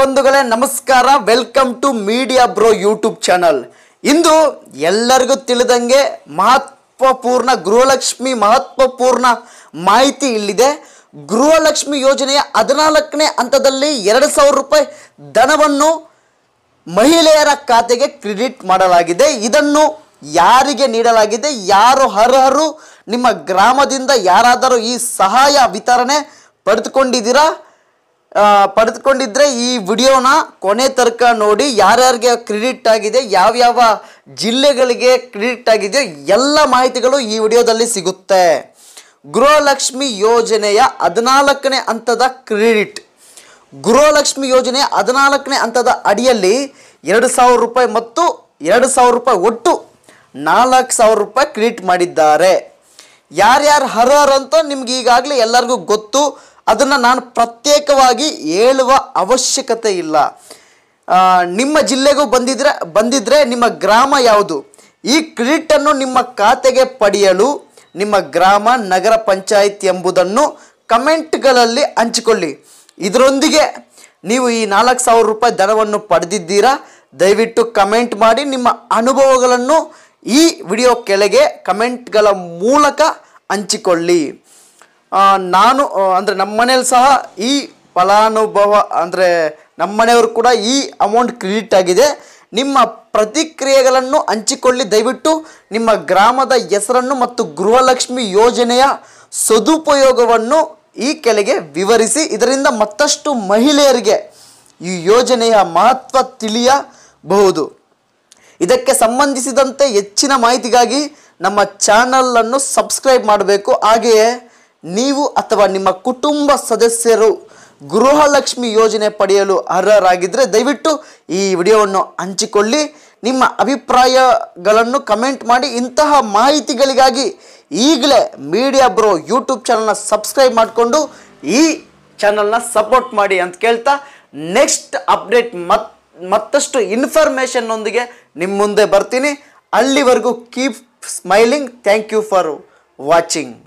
ಬಂಧುಗಳೇ ನಮಸ್ಕಾರ welcome to media bro YouTube channel ಇಂದು ಎಲ್ಲರಿಗೂ ತಿಳಿದಂಗೆ ಮಹತ್ವಪೂರ್ಣ ಗೃಹಲಕ್ಷ್ಮಿ ಮಹತ್ವಪೂರ್ಣ ಮಾಹಿತಿ ಇಲ್ಲಿದೆ ಗೃಹಲಕ್ಷ್ಮಿ ಯೋಜನೆಯ ಹದಿನಾಲ್ಕನೇ ಹಂತದಲ್ಲಿ ಎರಡು ಸಾವಿರ ರೂಪಾಯಿ ಧನವನ್ನು ಮಹಿಳೆಯರ ಖಾತೆಗೆ ಕ್ರೆಡಿಟ್ ಮಾಡಲಾಗಿದೆ ಇದನ್ನು ಯಾರಿಗೆ ನೀಡಲಾಗಿದೆ ಯಾರು ಅರ್ಹರು ನಿಮ್ಮ ಗ್ರಾಮದಿಂದ ಯಾರಾದರೂ ಈ ಸಹಾಯ ವಿತರಣೆ ಪಡೆದುಕೊಂಡಿದ್ದೀರಾ ಪಡೆದುಕೊಂಡಿದ್ರೆ ಈ ವಿಡಿಯೋನ ಕೊನೆ ತರ್ಕ ನೋಡಿ ಯಾರ್ಯಾರಿಗೆ ಕ್ರೆಡಿಟ್ ಆಗಿದೆ ಯಾವ್ಯಾವ ಜಿಲ್ಲೆಗಳಿಗೆ ಕ್ರೆಡಿಟ್ ಆಗಿದೆಯೋ ಎಲ್ಲ ಮಾಹಿತಿಗಳು ಈ ವಿಡಿಯೋದಲ್ಲಿ ಸಿಗುತ್ತೆ ಗೃಹಲಕ್ಷ್ಮಿ ಯೋಜನೆಯ ಹದಿನಾಲ್ಕನೇ ಹಂತದ ಕ್ರೆಡಿಟ್ ಗೃಹಲಕ್ಷ್ಮಿ ಯೋಜನೆ ಹದಿನಾಲ್ಕನೇ ಹಂತದ ಅಡಿಯಲ್ಲಿ ಎರಡು ಸಾವಿರ ರೂಪಾಯಿ ಮತ್ತು ಎರಡು ಸಾವಿರ ರೂಪಾಯಿ ಒಟ್ಟು ನಾಲ್ಕು ಸಾವಿರ ರೂಪಾಯಿ ಕ್ರೆಡಿಟ್ ಮಾಡಿದ್ದಾರೆ ಯಾರ್ಯಾರು ಅರ್ಹರು ಅಂತ ನಿಮ್ಗೆ ಈಗಾಗಲೇ ಎಲ್ಲರಿಗೂ ಗೊತ್ತು ಅದನ್ನು ನಾನು ಪ್ರತ್ಯೇಕವಾಗಿ ಹೇಳುವ ಅವಶ್ಯಕತೆ ಇಲ್ಲ ನಿಮ್ಮ ಜಿಲ್ಲೆಗೂ ಬಂದಿದ್ರೆ ಬಂದಿದ್ದರೆ ನಿಮ್ಮ ಗ್ರಾಮ ಯಾವುದು ಈ ಕ್ರೆಡಿಟನ್ನು ನಿಮ್ಮ ಖಾತೆಗೆ ಪಡೆಯಲು ನಿಮ್ಮ ಗ್ರಾಮ ನಗರ ಪಂಚಾಯತ್ ಎಂಬುದನ್ನು ಕಮೆಂಟ್ಗಳಲ್ಲಿ ಹಂಚಿಕೊಳ್ಳಿ ಇದರೊಂದಿಗೆ ನೀವು ಈ ನಾಲ್ಕು ಸಾವಿರ ರೂಪಾಯಿ ದರವನ್ನು ಪಡೆದಿದ್ದೀರಾ ದಯವಿಟ್ಟು ಕಮೆಂಟ್ ಮಾಡಿ ನಿಮ್ಮ ಅನುಭವಗಳನ್ನು ಈ ವಿಡಿಯೋ ಕೆಳಗೆ ಕಮೆಂಟ್ಗಳ ಮೂಲಕ ಹಂಚಿಕೊಳ್ಳಿ ನಾನು ಅಂದರೆ ನಮ್ಮ ಮನೇಲಿ ಸಹ ಈ ಫಲಾನುಭವ ಅಂದರೆ ನಮ್ಮ ಮನೆಯವರು ಕೂಡ ಈ ಅಮೌಂಟ್ ಕ್ರೆಡಿಟ್ ಆಗಿದೆ ನಿಮ್ಮ ಪ್ರತಿಕ್ರಿಯೆಗಳನ್ನು ಹಂಚಿಕೊಳ್ಳಿ ದಯವಿಟ್ಟು ನಿಮ್ಮ ಗ್ರಾಮದ ಹೆಸರನ್ನು ಮತ್ತು ಗೃಹಲಕ್ಷ್ಮಿ ಯೋಜನೆಯ ಸದುಪಯೋಗವನ್ನು ಈ ಕೆಳಗೆ ವಿವರಿಸಿ ಇದರಿಂದ ಮತ್ತಷ್ಟು ಮಹಿಳೆಯರಿಗೆ ಈ ಯೋಜನೆಯ ಮಹತ್ವ ತಿಳಿಯಬಹುದು ಇದಕ್ಕೆ ಸಂಬಂಧಿಸಿದಂತೆ ಹೆಚ್ಚಿನ ಮಾಹಿತಿಗಾಗಿ ನಮ್ಮ ಚಾನಲನ್ನು ಸಬ್ಸ್ಕ್ರೈಬ್ ಮಾಡಬೇಕು ಹಾಗೆಯೇ ನೀವು ಅಥವಾ ನಿಮ್ಮ ಕುಟುಂಬ ಸದಸ್ಯರು ಗೃಹಲಕ್ಷ್ಮಿ ಯೋಜನೆ ಪಡೆಯಲು ಅರ್ಹರಾಗಿದ್ದರೆ ದಯವಿಟ್ಟು ಈ ವಿಡಿಯೋವನ್ನು ಹಂಚಿಕೊಳ್ಳಿ ನಿಮ್ಮ ಅಭಿಪ್ರಾಯಗಳನ್ನು ಕಮೆಂಟ್ ಮಾಡಿ ಇಂತಹ ಮಾಹಿತಿಗಳಿಗಾಗಿ ಈಗಲೇ ಮೀಡಿಯಾ ಬ್ರೋ ಯೂಟ್ಯೂಬ್ ಚಾನಲ್ನ ಸಬ್ಸ್ಕ್ರೈಬ್ ಮಾಡಿಕೊಂಡು ಈ ಚಾನಲ್ನ ಸಪೋರ್ಟ್ ಮಾಡಿ ಅಂತ ಕೇಳ್ತಾ ನೆಕ್ಸ್ಟ್ ಅಪ್ಡೇಟ್ ಮತ್ ಮತ್ತಷ್ಟು ಇನ್ಫಾರ್ಮೇಷನ್ನೊಂದಿಗೆ ನಿಮ್ಮ ಮುಂದೆ ಬರ್ತೀನಿ ಅಲ್ಲಿವರೆಗೂ keep smiling thank you for watching